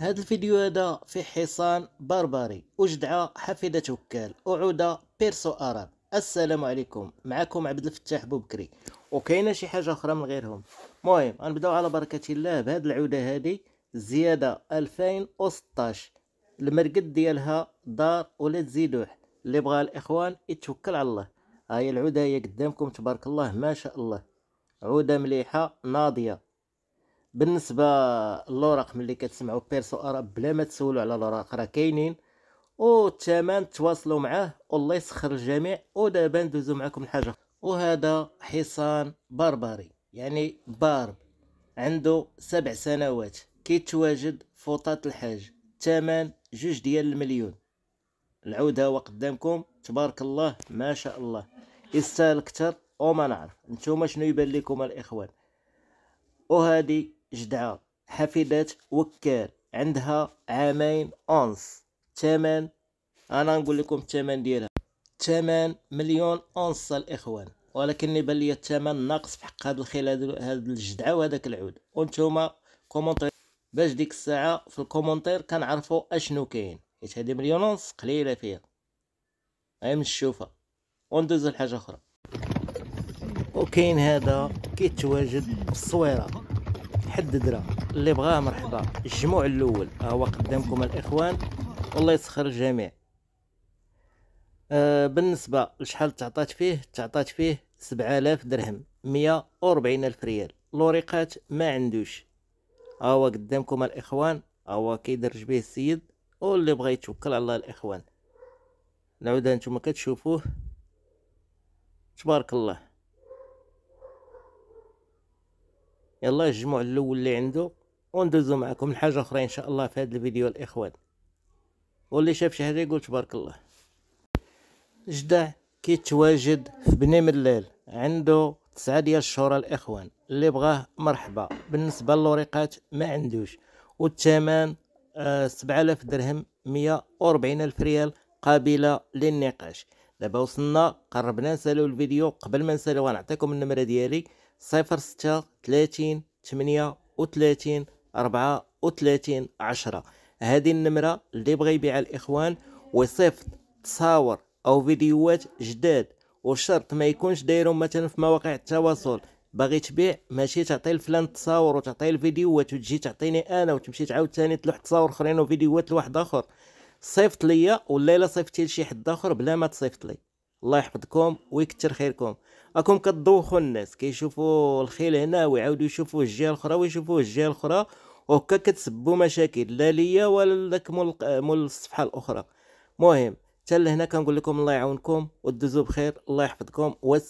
هذا الفيديو هذا في حصان بربري وجدعة حفيدة وكال وعودة بيرسو اراب السلام عليكم معكم عبد الفتاح بوبكري وكاينه شي حاجه اخرى من غيرهم مهم غنبداو على بركه الله بهاد العوده هادي زياده 2016 المرقد ديالها دار ولاد زيدوح اللي بغى الاخوان يتوكل على الله هاي العوده هي قدامكم تبارك الله ما شاء الله عوده مليحه ناضيه بالنسبه للوراق ملي كتسمعوا بيرسو اراب بلا ما تسولوا على الوراق راه كاينين والثمن تواصلوا معاه والله يسخر الجميع ودابا ندوزو معكم الحاجه وهذا حصان بربري يعني بارب عنده سبع سنوات كيتواجد فوطات الحاج ثمن جوج ديال المليون العودة وقدامكم قدامكم تبارك الله ما شاء الله يستاهل كتر وما نعرف نتوما شنو يبان لكم الاخوان وهذه جدعة حفيدات وكال عندها عامين أونس تمن أنا نقول لكم الثمن ديالها تمن مليون أونس الإخوان ولكن بان لي الثمن ناقص في حق هاد الخيل هاد الجدعة وهذاك العود وانتوما كومونتير باش ديك الساعة في الكومونتير كنعرفوا اشنو كاين حيت هادي مليون ونص قليلة فيها غير من الشوفة وندوز لحاجة أخرى وكاين هذا كيتواجد في الصويرة حد درا اللي بغاه مرحبا الجموع الاول ها آه، هو قدامكم الاخوان والله يسخر الجميع آه بالنسبه لشحال تعطات فيه تعطات فيه 7000 درهم 140 الف ريال لوريقات ما عندوش ها آه، هو قدامكم الاخوان ها آه، هو كيدرج به السيد واللي بغى يتوكل على الله الاخوان نعود هانتوما كتشوفوه تبارك الله يلا الجموع الاول اللي عنده وندوزو معكم لحاجه اخرى ان شاء الله في هذا الفيديو الاخوان واللي شاف شي حاجه يقول تبارك الله جدع كيتواجد في بني ملال عنده تسعة ديال الشهور الاخوان اللي بغاه مرحبا بالنسبه للوريقات ما عندوش والثمن آه الاف درهم مية واربعين الف ريال قابله للنقاش دابا وصلنا قربنا نسالو الفيديو قبل ما نسالو غنعطيكم النمره ديالي صفر ستة ثلاثين ثمانية وثلاثين أربعة وثلاثين عشرة هذه النمرة اللي بغى يبيع الإخوان ويصيفط تصاور أو فيديوهات جداد وشرط ما يكونش دايرهم مثلا في مواقع التواصل باغي تبيع ماشي تعطي لفلان التصاور وتعطي الفيديوهات وتجي تعطيني انا وتمشي تاني تلوح تصاور اخرين وفيديوهات لواحد اخر صيفط ليا ولا الا صيفطتي لشي حد اخر بلا ما تصيفط لي الله يحفظكم ويكثر خيركم راكم كتضوخوا الناس كيشوفوا الخيل هنا ويعاودوا يشوفوا الجهه الاخرى ويشوفوا الجهه الاخرى وهكا كتسبوا مشاكل لا ليا ولا لك مول مول الصفحه الاخرى مهم حتى لهنا كنقول لكم الله يعاونكم ودوزوا بخير الله يحفظكم والسلام